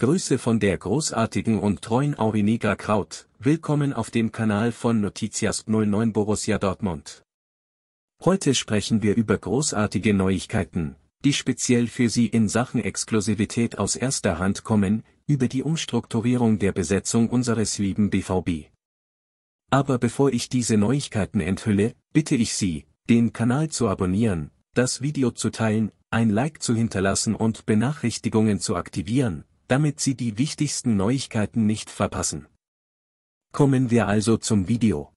Grüße von der großartigen und treuen Aurinika Kraut, willkommen auf dem Kanal von Noticias 09 Borussia Dortmund. Heute sprechen wir über großartige Neuigkeiten, die speziell für Sie in Sachen Exklusivität aus erster Hand kommen, über die Umstrukturierung der Besetzung unseres lieben BVB. Aber bevor ich diese Neuigkeiten enthülle, bitte ich Sie, den Kanal zu abonnieren, das Video zu teilen, ein Like zu hinterlassen und Benachrichtigungen zu aktivieren, damit Sie die wichtigsten Neuigkeiten nicht verpassen. Kommen wir also zum Video.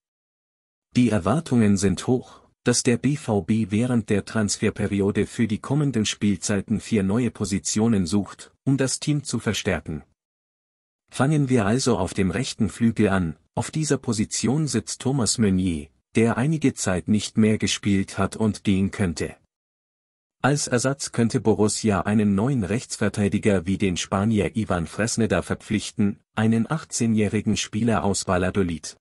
Die Erwartungen sind hoch, dass der BVB während der Transferperiode für die kommenden Spielzeiten vier neue Positionen sucht, um das Team zu verstärken. Fangen wir also auf dem rechten Flügel an, auf dieser Position sitzt Thomas Meunier, der einige Zeit nicht mehr gespielt hat und gehen könnte. Als Ersatz könnte Borussia einen neuen Rechtsverteidiger wie den Spanier Ivan Fresneda verpflichten, einen 18-jährigen Spieler aus Valladolid.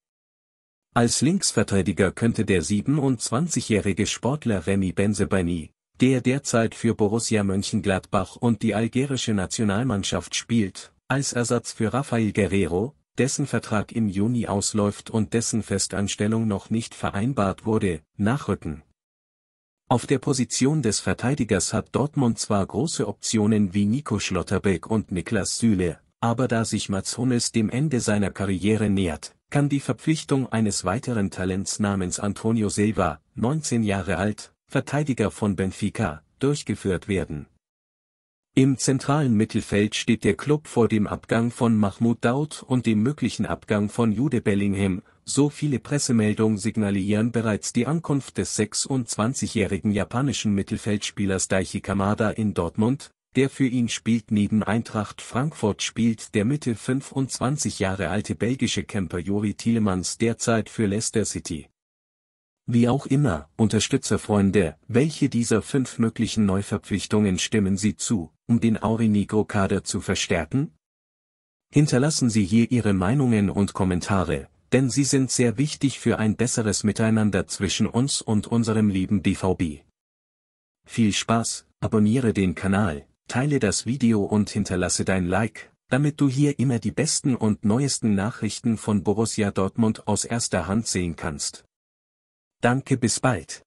Als Linksverteidiger könnte der 27-jährige Sportler Remy Benzebani, der derzeit für Borussia Mönchengladbach und die algerische Nationalmannschaft spielt, als Ersatz für Rafael Guerrero, dessen Vertrag im Juni ausläuft und dessen Festanstellung noch nicht vereinbart wurde, nachrücken. Auf der Position des Verteidigers hat Dortmund zwar große Optionen wie Nico Schlotterbeck und Niklas Süle, aber da sich Mats Hummels dem Ende seiner Karriere nähert, kann die Verpflichtung eines weiteren Talents namens Antonio Silva, 19 Jahre alt, Verteidiger von Benfica, durchgeführt werden. Im zentralen Mittelfeld steht der Klub vor dem Abgang von Mahmoud Daoud und dem möglichen Abgang von Jude Bellingham, so viele Pressemeldungen signalieren bereits die Ankunft des 26-jährigen japanischen Mittelfeldspielers Daichi Kamada in Dortmund, der für ihn spielt neben Eintracht Frankfurt spielt der Mitte 25 Jahre alte belgische Camper Juri Tielemans derzeit für Leicester City. Wie auch immer, Unterstützerfreunde, welche dieser fünf möglichen Neuverpflichtungen stimmen Sie zu, um den Aurinegro-Kader zu verstärken? Hinterlassen Sie hier Ihre Meinungen und Kommentare, denn sie sind sehr wichtig für ein besseres Miteinander zwischen uns und unserem lieben DVB. Viel Spaß, abonniere den Kanal, teile das Video und hinterlasse dein Like, damit du hier immer die besten und neuesten Nachrichten von Borussia Dortmund aus erster Hand sehen kannst. Danke bis bald.